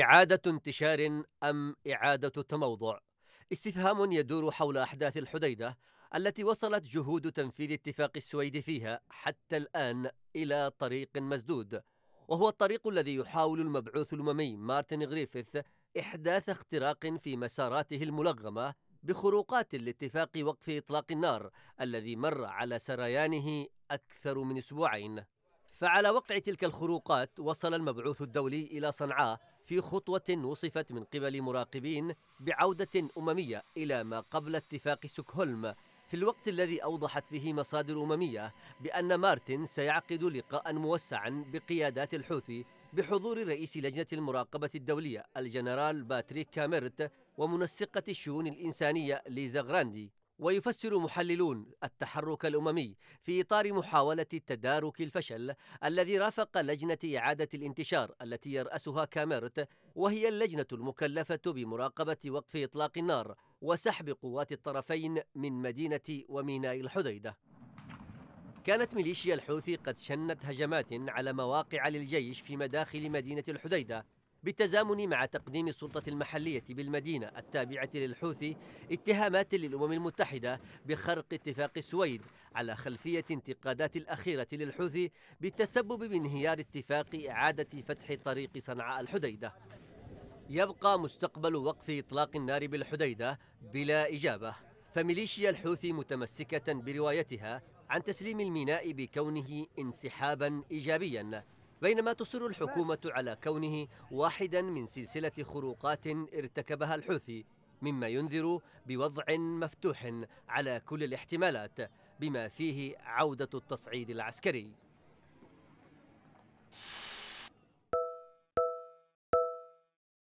إعادة انتشار أم إعادة تموضع؟ استفهام يدور حول أحداث الحديدة التي وصلت جهود تنفيذ اتفاق السويد فيها حتى الآن إلى طريق مسدود وهو الطريق الذي يحاول المبعوث الأممي مارتن غريفيث إحداث اختراق في مساراته الملغمة بخروقات لاتفاق وقف إطلاق النار الذي مر على سريانه أكثر من أسبوعين فعلى وقع تلك الخروقات وصل المبعوث الدولي إلى صنعاء في خطوة وصفت من قبل مراقبين بعودة أممية إلى ما قبل اتفاق سكهولم في الوقت الذي أوضحت فيه مصادر أممية بأن مارتن سيعقد لقاء موسعا بقيادات الحوثي بحضور رئيس لجنة المراقبة الدولية الجنرال باتريك كاميرت ومنسقة الشؤون الإنسانية ليزا غراندي ويفسر محللون التحرك الأممي في إطار محاولة تدارك الفشل الذي رافق لجنة إعادة الانتشار التي يرأسها كاميرت وهي اللجنة المكلفة بمراقبة وقف إطلاق النار وسحب قوات الطرفين من مدينة وميناء الحديدة كانت ميليشيا الحوثي قد شنت هجمات على مواقع للجيش في مداخل مدينة الحديدة بالتزامن مع تقديم السلطة المحلية بالمدينة التابعة للحوثي اتهامات للأمم المتحدة بخرق اتفاق السويد على خلفية انتقادات الأخيرة للحوثي بالتسبب بانهيار اتفاق إعادة فتح طريق صنعاء الحديدة يبقى مستقبل وقف إطلاق النار بالحديدة بلا إجابة فميليشيا الحوثي متمسكة بروايتها عن تسليم الميناء بكونه انسحابا إيجابيا بينما تصر الحكومة على كونه واحدا من سلسلة خروقات ارتكبها الحوثي مما ينذر بوضع مفتوح على كل الاحتمالات بما فيه عودة التصعيد العسكري